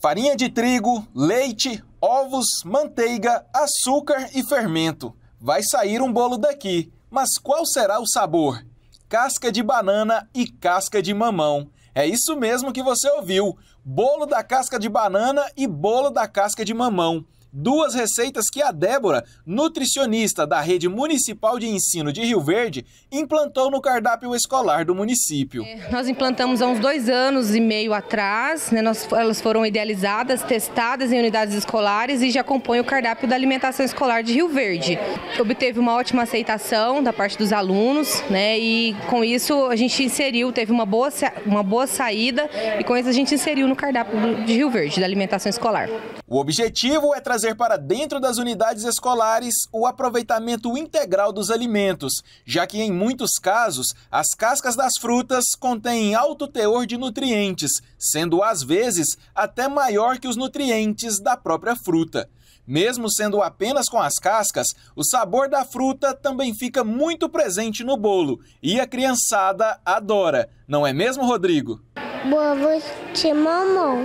farinha de trigo, leite, ovos, manteiga, açúcar e fermento. Vai sair um bolo daqui, mas qual será o sabor? Casca de banana e casca de mamão. É isso mesmo que você ouviu: bolo da casca de banana e bolo da casca de mamão duas receitas que a Débora, nutricionista da Rede Municipal de Ensino de Rio Verde, implantou no cardápio escolar do município. É, nós implantamos há uns dois anos e meio atrás, né, nós, elas foram idealizadas, testadas em unidades escolares e já compõem o cardápio da alimentação escolar de Rio Verde. Obteve uma ótima aceitação da parte dos alunos, né, e com isso a gente inseriu, teve uma boa, uma boa saída e com isso a gente inseriu no cardápio de Rio Verde, da alimentação escolar. O objetivo é trazer para dentro das unidades escolares o aproveitamento integral dos alimentos, já que em muitos casos as cascas das frutas contêm alto teor de nutrientes, sendo às vezes até maior que os nutrientes da própria fruta. Mesmo sendo apenas com as cascas, o sabor da fruta também fica muito presente no bolo e a criançada adora, não é mesmo, Rodrigo? Bolo de mamão.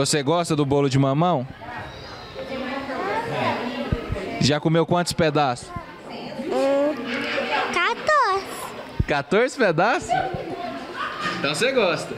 Você gosta do bolo de mamão? Já comeu quantos pedaços? Hum, 14. 14 pedaços? Então você gosta.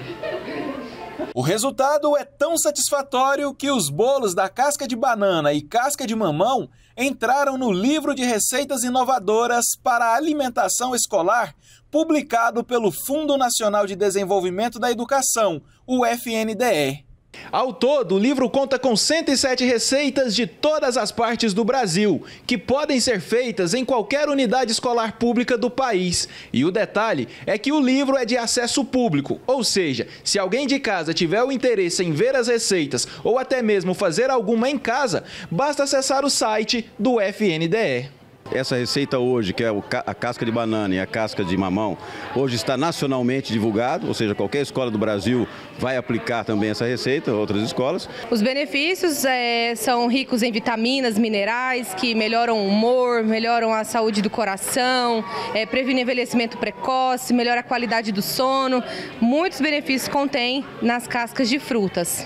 O resultado é tão satisfatório que os bolos da casca de banana e casca de mamão entraram no livro de receitas inovadoras para a alimentação escolar, publicado pelo Fundo Nacional de Desenvolvimento da Educação, o FNDE. Ao todo, o livro conta com 107 receitas de todas as partes do Brasil, que podem ser feitas em qualquer unidade escolar pública do país. E o detalhe é que o livro é de acesso público, ou seja, se alguém de casa tiver o interesse em ver as receitas ou até mesmo fazer alguma em casa, basta acessar o site do FNDE essa receita hoje, que é a casca de banana e a casca de mamão, hoje está nacionalmente divulgado, ou seja, qualquer escola do Brasil vai aplicar também essa receita, outras escolas. Os benefícios é, são ricos em vitaminas, minerais, que melhoram o humor, melhoram a saúde do coração, é, previne envelhecimento precoce, melhora a qualidade do sono. Muitos benefícios contém nas cascas de frutas.